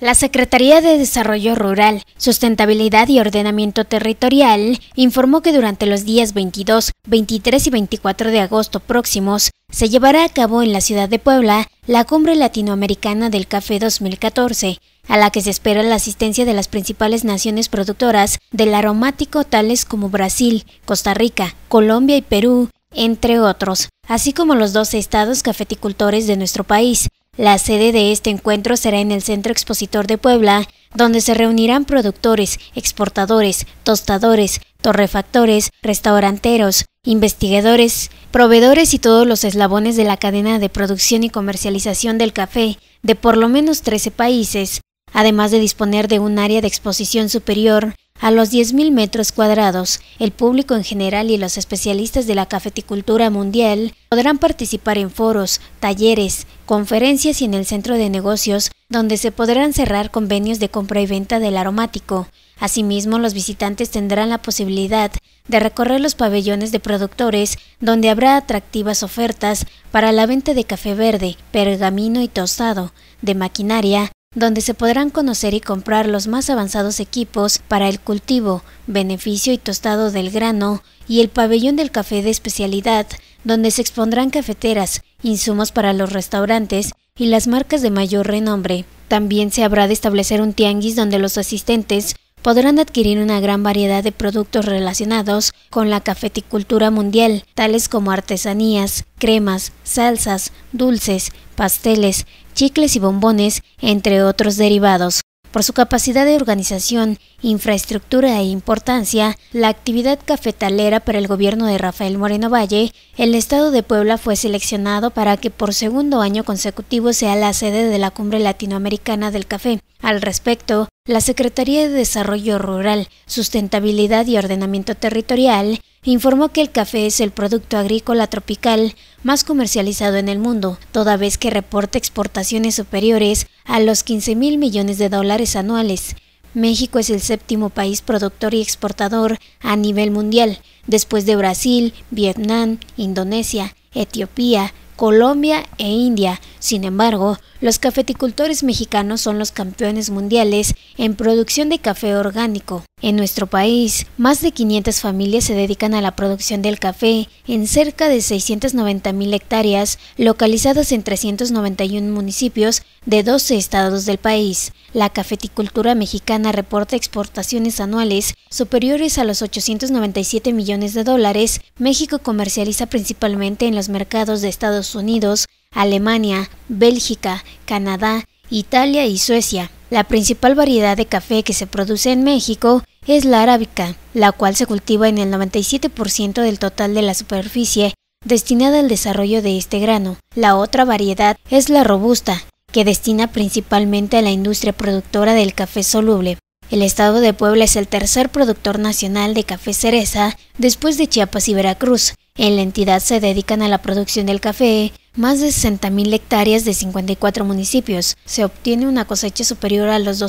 La Secretaría de Desarrollo Rural, Sustentabilidad y Ordenamiento Territorial informó que durante los días 22, 23 y 24 de agosto próximos se llevará a cabo en la ciudad de Puebla la Cumbre Latinoamericana del Café 2014, a la que se espera la asistencia de las principales naciones productoras del aromático tales como Brasil, Costa Rica, Colombia y Perú, entre otros así como los 12 estados cafeticultores de nuestro país. La sede de este encuentro será en el Centro Expositor de Puebla, donde se reunirán productores, exportadores, tostadores, torrefactores, restauranteros, investigadores, proveedores y todos los eslabones de la cadena de producción y comercialización del café de por lo menos 13 países, además de disponer de un área de exposición superior a los 10.000 metros cuadrados, el público en general y los especialistas de la cafeticultura mundial podrán participar en foros, talleres, conferencias y en el centro de negocios, donde se podrán cerrar convenios de compra y venta del aromático. Asimismo, los visitantes tendrán la posibilidad de recorrer los pabellones de productores, donde habrá atractivas ofertas para la venta de café verde, pergamino y tostado, de maquinaria, donde se podrán conocer y comprar los más avanzados equipos para el cultivo, beneficio y tostado del grano, y el pabellón del café de especialidad, donde se expondrán cafeteras, insumos para los restaurantes y las marcas de mayor renombre. También se habrá de establecer un tianguis donde los asistentes podrán adquirir una gran variedad de productos relacionados con la cafeticultura mundial, tales como artesanías, cremas, salsas, dulces, pasteles, chicles y bombones, entre otros derivados. Por su capacidad de organización, infraestructura e importancia, la actividad cafetalera para el gobierno de Rafael Moreno Valle, el estado de Puebla fue seleccionado para que por segundo año consecutivo sea la sede de la Cumbre Latinoamericana del Café. Al respecto, la Secretaría de Desarrollo Rural, Sustentabilidad y Ordenamiento Territorial informó que el café es el producto agrícola tropical más comercializado en el mundo, toda vez que reporta exportaciones superiores a los 15 mil millones de dólares anuales. México es el séptimo país productor y exportador a nivel mundial, después de Brasil, Vietnam, Indonesia, Etiopía, Colombia e India. Sin embargo, los cafeticultores mexicanos son los campeones mundiales en producción de café orgánico. En nuestro país, más de 500 familias se dedican a la producción del café en cerca de 690 mil hectáreas localizadas en 391 municipios de 12 estados del país. La cafeticultura mexicana reporta exportaciones anuales superiores a los 897 millones de dólares. México comercializa principalmente en los mercados de Estados Unidos, Alemania, Bélgica, Canadá, Italia y Suecia. La principal variedad de café que se produce en México es la arábica, la cual se cultiva en el 97% del total de la superficie destinada al desarrollo de este grano. La otra variedad es la robusta, que destina principalmente a la industria productora del café soluble. El estado de Puebla es el tercer productor nacional de café cereza después de Chiapas y Veracruz, en la entidad se dedican a la producción del café, más de 60.000 hectáreas de 54 municipios. Se obtiene una cosecha superior a los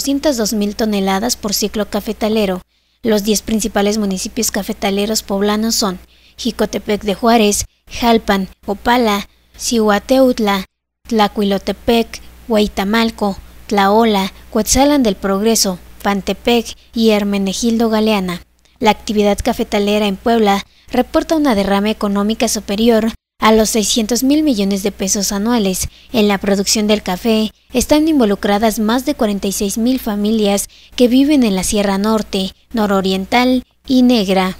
mil toneladas por ciclo cafetalero. Los 10 principales municipios cafetaleros poblanos son Jicotepec de Juárez, Jalpan, Opala, Cihuateutla, Tlacuilotepec, Huaytamalco, Tlaola, Cuetzalan del Progreso, Pantepec y Hermenegildo Galeana. La actividad cafetalera en Puebla reporta una derrama económica superior a los 600 mil millones de pesos anuales. En la producción del café están involucradas más de 46 mil familias que viven en la Sierra Norte, Nororiental y Negra.